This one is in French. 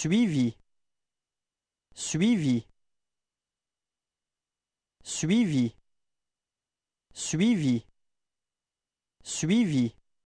suivi suivi suivi suivi suivi